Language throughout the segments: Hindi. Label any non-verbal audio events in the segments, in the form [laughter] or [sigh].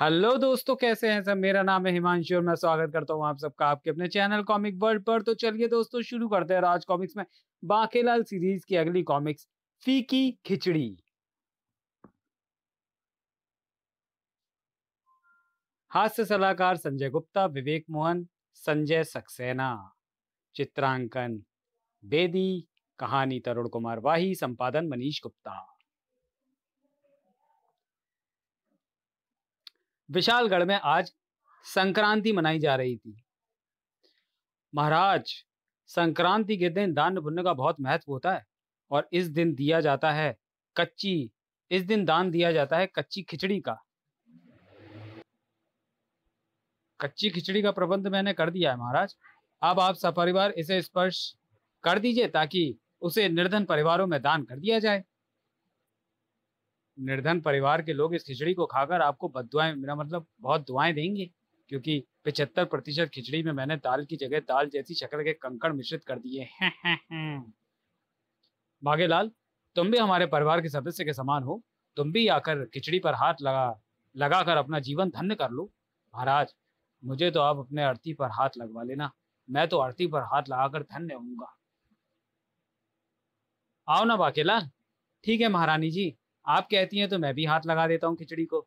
हेलो दोस्तों कैसे हैं सब मेरा नाम है हिमांशु और मैं स्वागत करता हूं आप सबका आपके अपने चैनल कॉमिक वर्ल्ड पर तो चलिए दोस्तों शुरू करते हैं राज कॉमिक्स में बाकेलाल सीरीज की अगली कॉमिक्स फीकी खिचड़ी हास्य सलाहकार संजय गुप्ता विवेक मोहन संजय सक्सेना चित्रांकन बेदी कहानी तरुण कुमार वाही संपादन मनीष गुप्ता विशालगढ़ में आज संक्रांति मनाई जा रही थी महाराज संक्रांति के दिन दान पुण्य का बहुत महत्व होता है और इस दिन दिया जाता है कच्ची इस दिन दान दिया जाता है कच्ची खिचड़ी का कच्ची खिचड़ी का प्रबंध मैंने कर दिया है महाराज अब आप सपरिवार इसे स्पर्श कर दीजिए ताकि उसे निर्धन परिवारों में दान कर दिया जाए निर्धन परिवार के लोग इस खिचड़ी को खाकर आपको बदुआएं मेरा मतलब बहुत दुआएं देंगे क्योंकि पिछहत्तर प्रतिशत खिचड़ी में मैंने दाल की जगह दाल जैसी शक्ल के कंकड़ मिश्रित कर दिए [laughs] भागेलाल तुम भी हमारे परिवार के सदस्य के समान हो तुम भी आकर खिचड़ी पर हाथ लगा लगा कर अपना जीवन धन्य कर लो महाराज मुझे तो आप अपने अर्थी पर हाथ लगवा लेना मैं तो अर्थी पर हाथ लगाकर धन्य होऊंगा आओ ना बाकेलाल ठीक है महारानी जी आप कहती हैं तो मैं भी हाथ लगा देता हूँ खिचड़ी को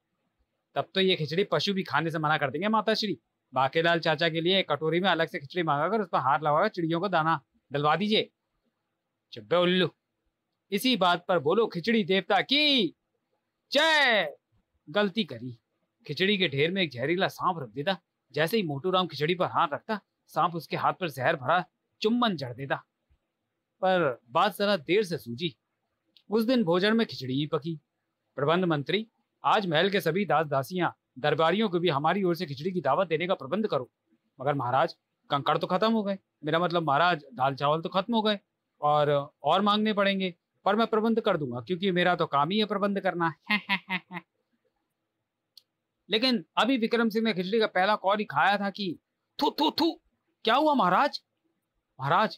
तब तो ये खिचड़ी पशु भी खाने से मना कर देंगे माता श्री बाकेलाल चाचा के लिए एक कटोरी में अलग से खिचड़ी मांगा कर उस पर हाथ लगाकर चिड़ियों को दाना डलवा दीजिए चुब्बे उल्लू इसी बात पर बोलो खिचड़ी देवता की जय गलती करी खिचड़ी के ढेर में एक जहरीला सांप रख देता जैसे ही मोटू राम खिचड़ी पर हाथ रखता सांप उसके हाथ पर जहर भरा चुम्बन जड़ देता पर बात जरा देर से सूझी उस दिन भोजन में खिचड़ी ही पकी प्रबंध मंत्री आज महल के सभी दास दासियां दरबारियों को भी हमारी ओर से खिचड़ी की दावत देने का प्रबंध करो मगर महाराज कंकड़ तो खत्म हो गए मेरा मतलब महाराज दाल चावल तो खत्म हो गए और और मांगने पड़ेंगे पर मैं प्रबंध कर दूंगा क्योंकि मेरा तो काम ही है प्रबंध करना [laughs] लेकिन अभी विक्रम सिंह ने खिचड़ी का पहला कौर ही खाया था कि थू थू थू क्या हुआ महाराज महाराज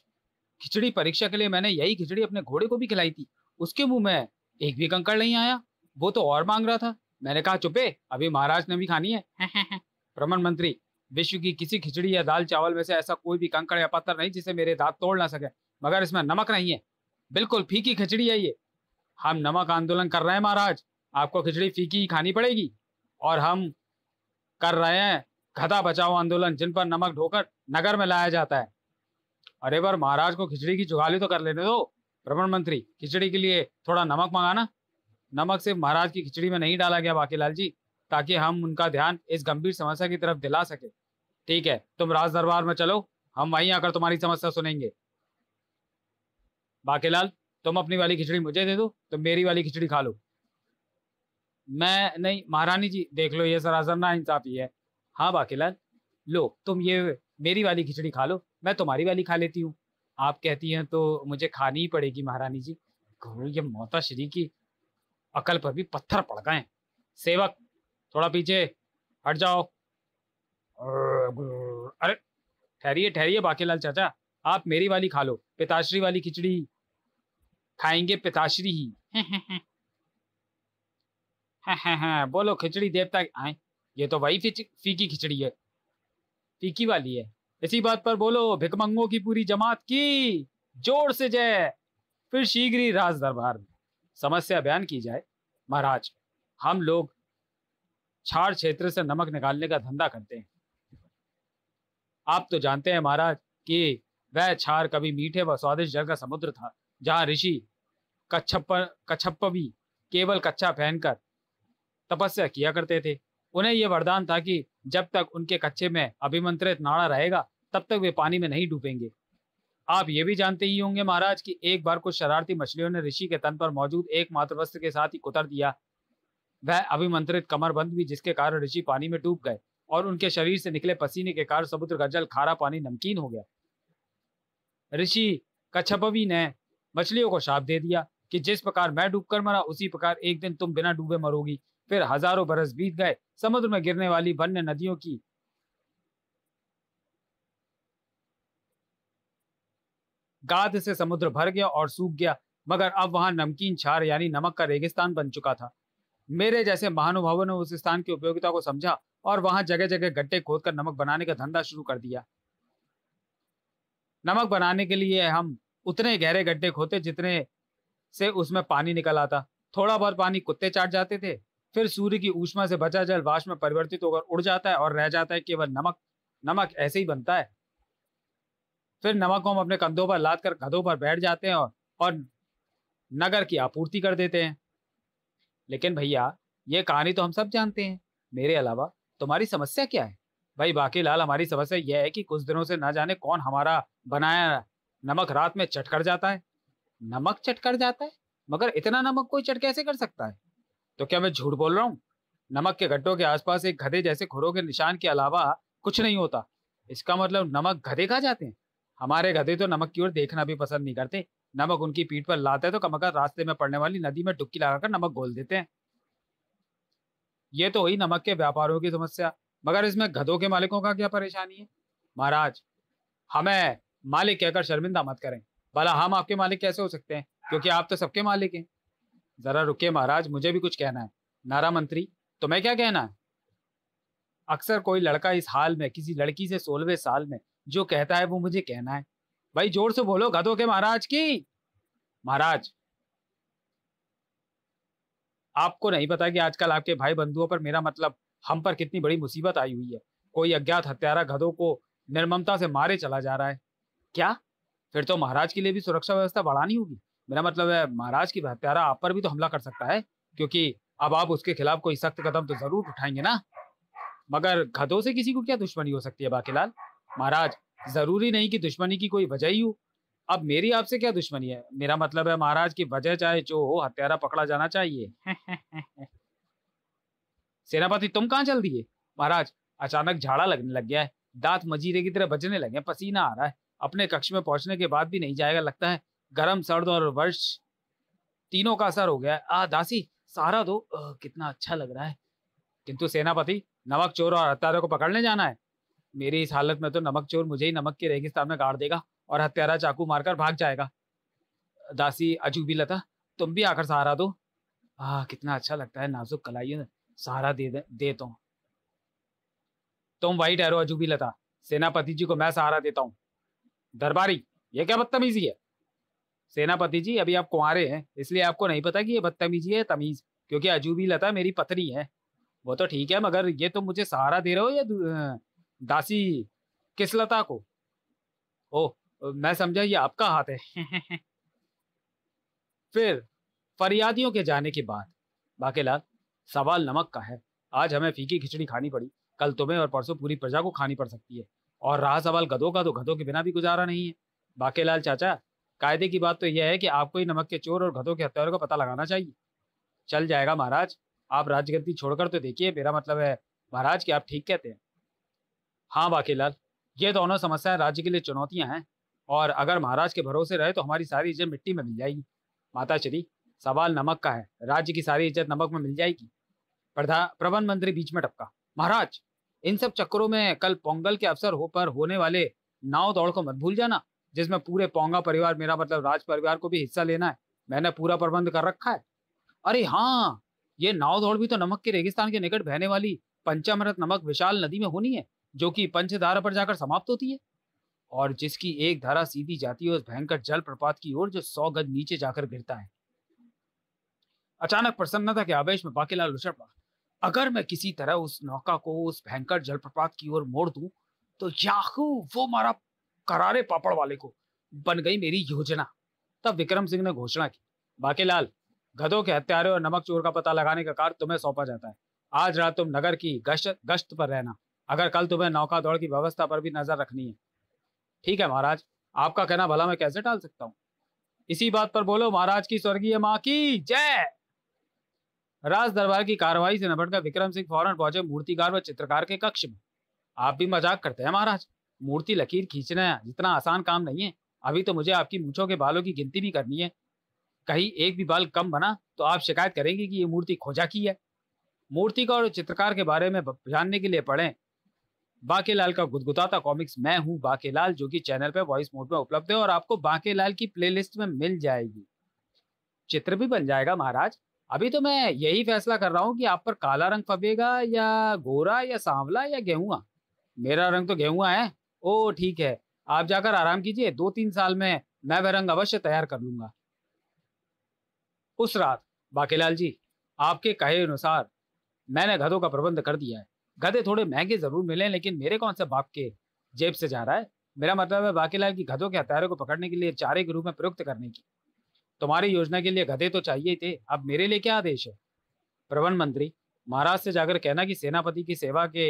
खिचड़ी परीक्षा के लिए मैंने यही खिचड़ी अपने घोड़े को भी खिलाई थी उसके मुंह में एक भी कंकड़ नहीं आया वो तो और मांग रहा था मैंने कहा चुपे अभी महाराज ने भी खानी है भ्रमण [laughs] मंत्री विश्व की किसी खिचड़ी या दाल चावल में से ऐसा कोई भी कंकड़ या पत्थर नहीं जिसे मेरे दांत तोड़ ना सके मगर इसमें नमक नहीं है बिल्कुल फीकी खिचड़ी है ये हम नमक आंदोलन कर रहे हैं महाराज आपको खिचड़ी फीकी ही खानी पड़ेगी और हम कर रहे हैं खदा बचाओ आंदोलन जिन पर नमक ढोकर नगर में लाया जाता है अरे पर महाराज को खिचड़ी की जुगाली तो कर लेने दो भ्रमण मंत्री खिचड़ी के लिए थोड़ा नमक मंगाना नमक सिर्फ महाराज की खिचड़ी में नहीं डाला गया बाकी जी ताकि हम उनका ध्यान इस गंभीर समस्या की तरफ दिला सके ठीक है तुम राज दरबार में चलो हम वहीं आकर तुम्हारी समस्या सुनेंगे बाकेलाल तुम अपनी वाली खिचड़ी मुझे दे दो तुम तो मेरी वाली खिचड़ी खा लो मैं नहीं महारानी जी देख लो ये सरासर ना इंसाफी है हाँ बाकेलाल लो तुम ये मेरी वाली खिचड़ी खा लो मैं तुम्हारी वाली खा लेती हूँ आप कहती हैं तो मुझे खानी ही पड़ेगी महारानी जी गुरु ये मोता श्री की अकल पर भी पत्थर पड़ गए सेवक थोड़ा पीछे हट जाओ अरे ठहरिए ठहरिए लाल चाचा आप मेरी वाली खा लो पिताश्री वाली खिचड़ी खाएंगे पिताश्री ही हाँ हाँ हाँ बोलो खिचड़ी देवता आए ये तो वही फीकी खिचड़ी है फीकी वाली है इसी बात पर बोलो भिकमंगों की पूरी जमात की जोर से जय फिर शीघ्र ही राज दरबार में समस्या बयान की जाए महाराज हम लोग छाड़ क्षेत्र से नमक निकालने का धंधा करते हैं आप तो जानते हैं महाराज कि वह छार कभी मीठे व स्वादिष्ट जल का समुद्र था जहां ऋषि कच्छप भी केवल कच्चा पहनकर तपस्या किया करते थे उन्हें यह वरदान था कि जब तक उनके कच्चे में अभिमंत्रित नाड़ा रहेगा तब तक वे पानी में नहीं डूबेंगे आप ये भी जानते ही होंगे महाराज कि एक बार कुछ शरारती मछलियों ने ऋषि के तन पर मौजूद एकमात्र वस्त्र के साथ ही कुतर दिया वह अभिमंत्रित कमरबंद भी जिसके कारण ऋषि पानी में डूब गए और उनके शरीर से निकले पसीने के कारण समुद्र का जल खारा पानी नमकीन हो गया ऋषि कछपवी ने मछलियों को शाप दे दिया कि जिस प्रकार मैं डूबकर मरा उसी प्रकार एक दिन तुम बिना डूबे मरोगी फिर हजारों बरस बीत गए समुद्र में गिरने वाली वन्य नदियों की गाद से समुद्र भर गया और सूख गया मगर अब वहां नमकीन छार यानी नमक का रेगिस्तान बन चुका था मेरे जैसे महानुभावों ने उस स्थान की उपयोगिता को समझा और वहां जगह जगह गड्ढे खोदकर नमक बनाने का धंधा शुरू कर दिया नमक बनाने के लिए हम उतने गहरे गड्ढे खोते जितने से उसमें पानी निकल आता थोड़ा बहुत पानी कुत्ते चाट जाते थे फिर सूर्य की ऊष्मा से बचा जल वाष्प में परिवर्तित होकर उड़ जाता है और रह जाता है केवल नमक नमक ऐसे ही बनता है फिर नमक को हम अपने कंधों पर लाद कर गधों पर बैठ जाते हैं और, और नगर की आपूर्ति कर देते हैं लेकिन भैया ये कहानी तो हम सब जानते हैं मेरे अलावा तुम्हारी समस्या क्या है भाई बाकी लाल हमारी समस्या यह है कि कुछ दिनों से ना जाने कौन हमारा बनाया नमक रात में चटकर जाता है नमक चटकर जाता है मगर इतना नमक कोई चट कैसे कर सकता है तो क्या मैं झूठ बोल रहा हूँ नमक के गड्ढों के आसपास एक गधे जैसे खुरों के निशान के अलावा कुछ नहीं होता इसका मतलब नमक गधे खा जाते हैं हमारे गधे तो नमक की ओर देखना भी पसंद नहीं करते नमक उनकी पीठ पर लाते तो कमकर रास्ते में पड़ने वाली नदी में डुबकी लगाकर नमक घोल देते हैं ये तो हुई नमक के व्यापारों की समस्या मगर इसमें गधों के मालिकों का क्या परेशानी है महाराज हमें मालिक कहकर शर्मिंदा मत करें भला हम आपके मालिक कैसे हो सकते हैं क्योंकि आप तो सबके मालिक हैं जरा रुके महाराज मुझे भी कुछ कहना है नारा मंत्री तुम्हें क्या कहना है अक्सर कोई लड़का इस हाल में किसी लड़की से सोलहवें साल में जो कहता है वो मुझे कहना है भाई जोर से बोलो गधो के महाराज की महाराज आपको नहीं पता कि आजकल आपके भाई बंधुओं पर मेरा मतलब हम पर कितनी बड़ी मुसीबत आई हुई है कोई अज्ञात हत्यारा गधों को निर्ममता से मारे चला जा रहा है क्या फिर तो महाराज के लिए भी सुरक्षा व्यवस्था बढ़ानी होगी मेरा मतलब है महाराज की हत्यारा आप पर भी तो हमला कर सकता है क्योंकि अब आप उसके खिलाफ कोई सख्त कदम तो जरूर उठाएंगे ना मगर गधों से किसी को क्या दुश्मनी हो सकती है बाकी महाराज जरूरी नहीं कि दुश्मनी की कोई वजह ही हो अब मेरी आपसे क्या दुश्मनी है मेरा मतलब है महाराज की वजह चाहे जो हो हत्यारा पकड़ा जाना चाहिए [laughs] सेनापति तुम कहाँ चल दिए महाराज अचानक झाड़ा लगने लग गया है दांत मजीरे की तरह बजने लगे पसीना आ रहा है अपने कक्ष में पहुंचने के बाद भी नहीं जाएगा लगता है गर्म सर्द और वर्ष तीनों का असर हो गया आ दासी सारा दो कितना अच्छा लग रहा है किंतु सेनापति नमक चोर और हत्यारे को पकड़ने जाना है मेरी इस हालत में तो नमक चोर मुझे ही नमक के रेगिस्तान में गाड़ देगा और हत्यारा चाकू मारकर भाग जाएगा दासी अजूबी लता तुम भी आकर सहारा दो हाँ कितना अच्छा लगता है नाजुक कलाइयों सहारा दे देता तो। हूँ तुम वही ठहरो अजूबी लता सेनापति जी को मैं सहारा देता हूँ दरबारी ये क्या बदतमीजी है सेनापति जी अभी आप कुंवरे हैं इसलिए आपको नहीं पता कि ये बदतमीजी है तमीज क्योंकि अजूबी लता मेरी पत्नी है वो तो ठीक है मगर ये तुम तो मुझे सहारा दे रहे हो या दासी किस लता को ओह मैं समझा ये आपका हाथ है [laughs] फिर फरियादियों के जाने के बाद बाकेलाल सवाल नमक का है आज हमें फीकी खिचड़ी खानी पड़ी कल तुम्हें और परसों पूरी प्रजा को खानी पड़ सकती है और रहा सवाल गधों का तो गधों के बिना भी गुजारा नहीं है बाकेलाल चाचा कायदे की बात तो यह है कि आपको ही नमक के चोर और गधों के हत्यारों का पता लगाना चाहिए चल जाएगा महाराज आप राजगद्दी छोड़कर तो देखिए मेरा मतलब है महाराज कि आप ठीक कहते हैं हाँ बाकीलाल ये दोनों समस्याएं राज्य के लिए चुनौतियां हैं और अगर महाराज के भरोसे रहे तो हमारी सारी इज्जत मिट्टी में मिल जाएगी माता श्री सवाल नमक का है राज्य की सारी इज्जत नमक में मिल जाएगी प्रधान प्रबंध मंत्री बीच में टपका महाराज इन सब चक्करों में कल पोंगल के अवसर हो पर होने वाले नाव दौड़ को मत भूल जाना जिसमें पूरे पोंगा परिवार मेरा मतलब राज परिवार को भी हिस्सा लेना है मैंने पूरा प्रबंध कर रखा है अरे हाँ ये नाव दौड़ भी तो नमक के रेगिस्तान के निकट बहने वाली पंचामृत नमक विशाल नदी में होनी है जो कि पंचधारा पर जाकर समाप्त होती है और जिसकी एक धारा सीधी जाती है उस भयंकर जल प्रपात की ओर जो सौ गज नीचे जाकर गिरता है अचानक प्रसन्नता के आवेश में बाकीलाल उछड़ पड़ा अगर मैं किसी तरह उस नौका को उस भयंकर जलप्रपात की ओर मोड़ दूं तो याहू वो मारा करारे पापड़ वाले को बन गई मेरी योजना तब विक्रम सिंह ने घोषणा की बाकेलाल गधों के हत्यारे और नमक चोर का पता लगाने का कार्य तुम्हें सौंपा जाता है आज रात तुम नगर की गश्त गश्त पर रहना अगर कल तुम्हें नौका दौड़ की व्यवस्था पर भी नजर रखनी है ठीक है महाराज आपका कहना भला मैं कैसे टाल सकता हूँ इसी बात पर बोलो महाराज की स्वर्गीय माँ की जय राज दरबार की कार्रवाई से निपटकर विक्रम सिंह फौरन पहुंचे मूर्तिकार व चित्रकार के कक्ष में आप भी मजाक करते हैं महाराज मूर्ति लकीर खींचना जितना आसान काम नहीं है अभी तो मुझे आपकी मूछों के बालों की गिनती भी करनी है कहीं एक भी बाल कम बना तो आप शिकायत करेंगे कि ये मूर्ति खोजा की है मूर्तिकार और चित्रकार के बारे में जानने के लिए पढ़ें बाकेलाल का गुदगुदाता कॉमिक्स मैं हूँ बाकेलाल जो कि चैनल पर वॉइस मोड में उपलब्ध है और आपको बाकेलाल की प्लेलिस्ट में मिल जाएगी चित्र भी बन जाएगा महाराज अभी तो मैं यही फैसला कर रहा हूँ कि आप पर काला रंग फबेगा या गोरा या सांवला या गेहूं मेरा रंग तो गेहूँ है ओ ठीक है आप जाकर आराम कीजिए दो तीन साल में मैं वह रंग अवश्य तैयार कर लूंगा उस रात बाकेलाल जी आपके कहे अनुसार मैंने घरों का प्रबंध कर दिया है गधे थोड़े महंगे जरूर मिले लेकिन मेरे कौन से बाप के जेब से जा रहा है मेरा मतलब है बाकीलाल की गधों के हत्यारों को पकड़ने के लिए चारे के रूप में प्रयुक्त करने की तुम्हारी योजना के लिए गधे तो चाहिए थे अब मेरे लिए क्या आदेश है प्रवन मंत्री महाराज से जाकर कहना कि सेनापति की सेवा के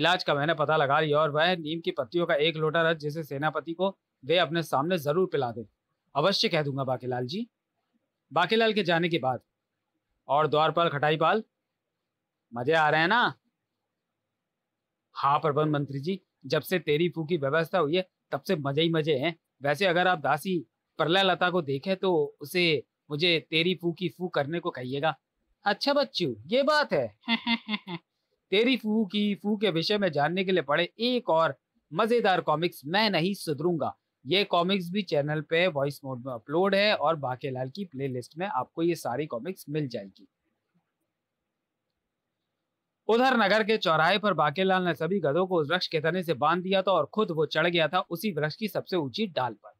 इलाज का मैंने पता लगा लिया और वह नीम की पत्तियों का एक लोटा रस जिसे सेनापति को वे अपने सामने जरूर पिला दे अवश्य कह दूंगा बाकीलाल जी बाकीलाल के जाने के बाद और द्वारपाल खटाईपाल मजे आ रहे हैं ना हाँ प्रबंध मंत्री जी जब से तेरी फू की व्यवस्था हुई है तब से मजे ही मजे हैं वैसे अगर आप दासी प्रलय लता को देखें तो उसे मुझे तेरी फू की फू करने को कहिएगा अच्छा बच्चू ये बात है [laughs] तेरी फू की फू के विषय में जानने के लिए पढ़े एक और मजेदार कॉमिक्स मैं नहीं सुधरूंगा ये कॉमिक्स भी चैनल पे वॉइस मोड में अपलोड है और बाकेलाल की प्लेलिस्ट में आपको ये सारी कॉमिक्स मिल जाएगी उधर नगर के चौराहे पर बाकेलाल ने सभी गधों को उस वृक्ष के तने से बांध दिया था और खुद वो चढ़ गया था उसी वृक्ष की सबसे ऊंची डाल पर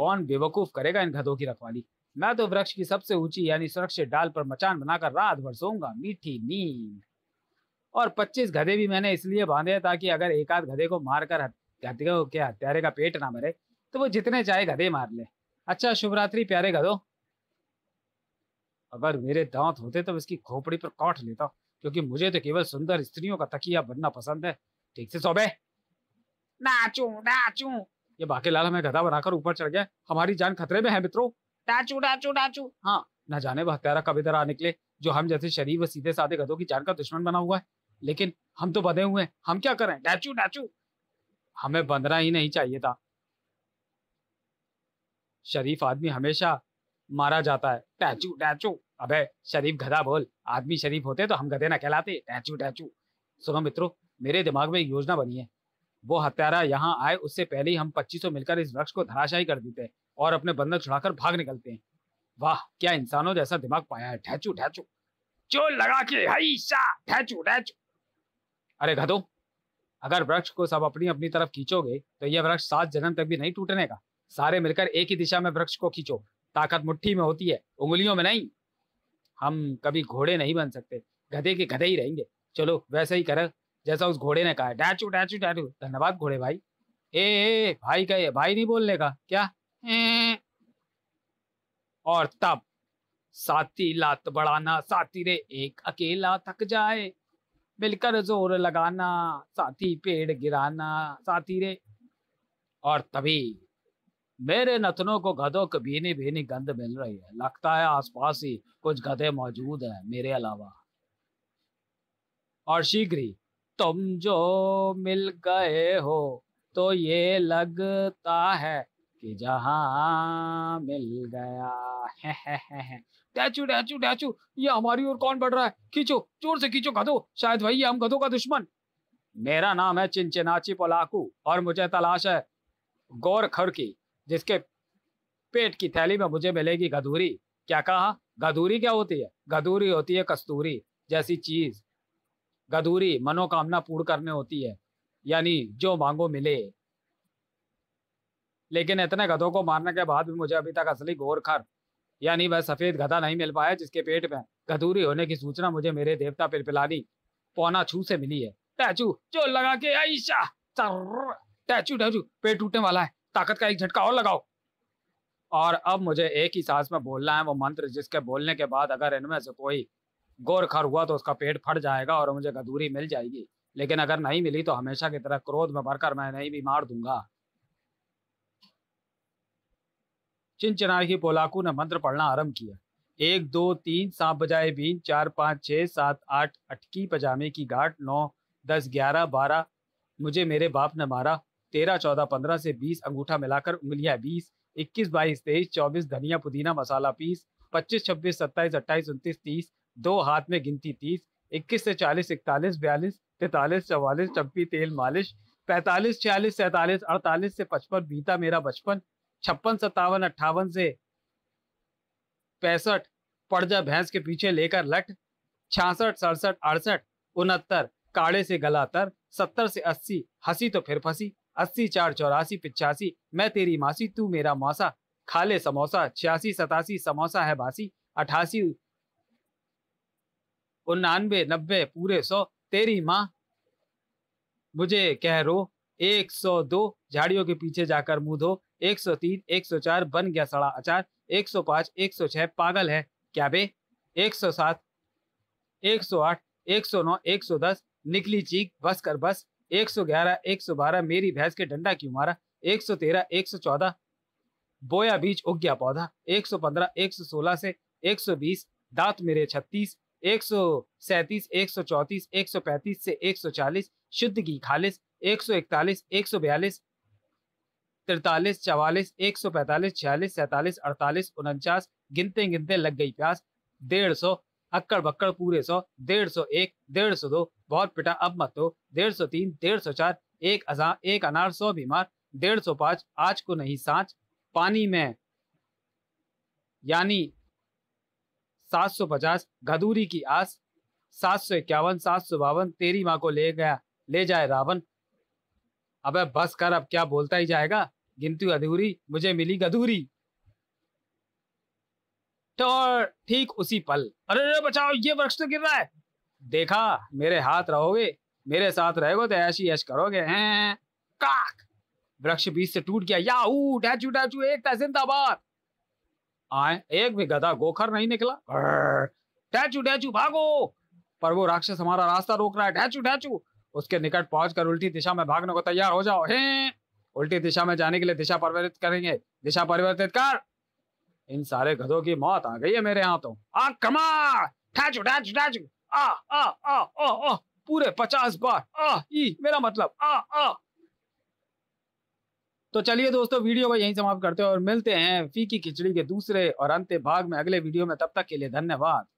कौन बेवकूफ करेगा इन गधों की रखवाली मैं तो वृक्ष की सबसे ऊंची यानी सुरक्षित डाल पर मचान बनाकर रात भर सोऊंगा मीठी नींद और 25 गधे भी मैंने इसलिए बांधे ताकि अगर एक आध गधे को मारकर गधे के हत्यारे का पेट ना मरे तो वो जितने चाहे गधे मार ले अच्छा शुभरात्रि प्यारे गधो अगर मेरे दांत होते तो इसकी खोपड़ी पर काट लेता क्योंकि मुझे तो केवल सुंदर स्त्रियों का तकिया बनना पसंद है ठीक से सोबे नाचू नाचू ये बाकी लाल हमें गधा बनाकर ऊपर चढ़ गया हमारी जान खतरे में है मित्रों नाचू नाचू नाचू हाँ न जाने वह हत्यारा कब इधर आ निकले जो हम जैसे शरीफ सीधे साधे गधों की जान का दुश्मन बना हुआ है लेकिन हम तो बंधे हुए हैं हम क्या करें डाचू डाचू हमें बंधना ही नहीं चाहिए था शरीफ आदमी हमेशा मारा जाता है टैचू टैचू अबे शरीफ गधा बोल आदमी शरीफ होते तो हम गधे ना कहलाते टैचू टैचू सुनो मित्रों मेरे दिमाग में एक योजना बनी है वो हत्यारा यहाँ आए उससे पहले ही हम पच्चीसों मिलकर इस वृक्ष को धराशाही कर देते हैं और अपने बंदर छुड़ाकर भाग निकलते हैं वाह क्या इंसानों जैसा दिमाग पाया है ढैचू ढैचू चो लगा के ढैचू ढैचू अरे गधो अगर वृक्ष को सब अपनी अपनी तरफ खींचोगे तो यह वृक्ष सात जन्म तक भी नहीं टूटने का सारे मिलकर एक ही दिशा में वृक्ष को खींचो ताकत मुट्ठी में होती है उंगलियों में नहीं हम कभी घोड़े नहीं बन सकते गधे के गधे ही रहेंगे चलो वैसे ही कर जैसा उस घोड़े ने कहा डैचू डैचू डैचू धन्यवाद घोड़े भाई ए, ए भाई कहे भाई नहीं बोलने का क्या ए, और तब साथी लात बढ़ाना साथी रे एक अकेला थक जाए मिलकर जोर लगाना साथी पेड़ गिराना साथी रे और तभी मेरे नथनों को गधों की भीनी भीनी गंध मिल रही है लगता है आसपास ही कुछ गधे मौजूद हैं मेरे अलावा और शीघ्र ही तुम जो मिल गए हो तो ये लगता है कि जहां मिल गया है है है है डैचू डैचू डैचू ये हमारी ओर कौन बढ़ रहा है खींचो जोर से खींचो गधो शायद वही हम गधों का दुश्मन मेरा नाम है चिंचिनाची पोलाकू और मुझे तलाश है गौर खड़की की जिसके पेट की थैली में मुझे मिलेगी गधूरी क्या कहा गधूरी क्या होती है गधूरी होती है कस्तूरी जैसी चीज गधूरी मनोकामना पूर्ण करने होती है यानी जो मांगो मिले लेकिन इतने गधों को मारने के बाद भी मुझे अभी तक असली गोरखर यानी वह सफेद गधा नहीं मिल पाया जिसके पेट में गधूरी होने की सूचना मुझे मेरे देवता पिलपिलानी पौना छू से मिली है टैचू जो लगा के आईशा टैचू टैचू पेट टूटने वाला है ताकत का एक झटका और लगाओ और अब मुझे एक ही सांस में बोलना है वो मंत्र जिसके बोलने के बाद अगर इनमें से कोई गोरखर हुआ तो उसका पेट फट जाएगा और मुझे गदूरी मिल जाएगी लेकिन अगर नहीं मिली तो हमेशा की तरह क्रोध में भरकर मैं नहीं भी मार दूंगा की पोलाकू ने मंत्र पढ़ना आरंभ किया एक दो तीन सांप बजाए बीन चार पांच छह सात आठ अटकी पजामे की गाठ नौ दस ग्यारह बारह मुझे मेरे बाप ने मारा तेरह चौदह पंद्रह से बीस अंगूठा मिलाकर उंगलियां बीस इक्कीस बाईस तेईस चौबीस धनिया पुदीना मसाला पीस पच्चीस छब्बीस सत्ताईस अट्ठाईस उनतीस तीस दो हाथ में गिनती तीस इक्कीस से चालीस इकतालीस बयालीस तैतालीस चौवालीस टप्पी तेल मालिश पैंतालीस छियालीस सैतालीस अड़तालीस से पचपन बीता मेरा बचपन छप्पन सत्तावन अट्ठावन से पैंसठ पड़ जा भैंस के पीछे लेकर लट छियासठ सड़सठ अड़सठ उनहत्तर काड़े से गलातर सत्तर से अस्सी हंसी तो फिर फंसी अस्सी चार चौरासी पिचासी मैं तेरी मासी तू मेरा मौसा खाले समोसा छियासी सतासी समोसा है बासी अठासी उन्नानवे नब्बे पूरे सौ तेरी माँ मुझे कह रो एक सौ दो झाड़ियों के पीछे जाकर मुंह धो एक सौ तीन एक सौ चार बन गया सड़ा अचार एक सौ पाँच एक सौ छह पागल है क्या बे एक सौ सात एक सौ आठ एक सौ नौ एक सौ दस निकली चीख बस कर बस एक सौ ग्यारह एक सौ बारह मेरी भैंस के डंडा क्यों मारा एक सौ तेरह एक सौ चौदह बोया बीज उग गया पौधा एक सौ पंद्रह एक सौ सोलह से एक सौ बीस दांत मेरे छत्तीस एक सौ सैंतीस एक सौ चौंतीस एक सौ पैंतीस से एक सौ चालीस शुद्ध की खालिस एक सौ इकतालीस एक सौ बयालीस तिरतालीस चवालीस एक सौ पैंतालीस छियालीस सैंतालीस अड़तालीस उनचास गिनते गिनते लग गई प्यास डेढ़ सौ अक्कड़ बक्कड़ पूरे सौ डेढ़ सौ एक डेढ़ सौ दो बहुत पिटा अब मत दो डेढ़ सौ तीन डेढ़ सौ चार एक अजा एक अनार सौ बीमार डेढ़ सौ पाँच आज को नहीं सांच पानी में यानी सात सौ पचास घदूरी की आस सात सौ इक्यावन सात सौ बावन तेरी माँ को ले गया ले जाए रावण अबे बस कर अब क्या बोलता ही जाएगा गिनती अधूरी मुझे मिली गधूरी और तो ठीक उसी पल अरे अरे बचाओ ये वृक्ष तो गिर रहा है देखा मेरे हाथ रहोगे मेरे साथ रहोगे तो ऐश ही ऐश करोगे हैं काक वृक्ष बीच से टूट गया याहू डैचू डैचू एक था जिंदाबाद आए एक भी गधा गोखर नहीं निकला डैचू डैचू भागो पर वो राक्षस हमारा रास्ता रोक रहा है डैचू डैचू उसके निकट पहुंचकर उल्टी दिशा में भागने को तैयार हो जाओ हैं उल्टी दिशा में जाने के लिए दिशा परिवर्तित करेंगे दिशा परिवर्तित कर इन सारे गधों की मौत आ गई है मेरे यहाँ तो आ कमा ठाच ठाच ठाच आ आ आ ओ ओ पूरे पचास बार आ ई मेरा मतलब आ आ तो चलिए दोस्तों वीडियो को यहीं समाप्त करते हैं और मिलते हैं फीकी खिचड़ी के दूसरे और अंत्य भाग में अगले वीडियो में तब तक के लिए धन्यवाद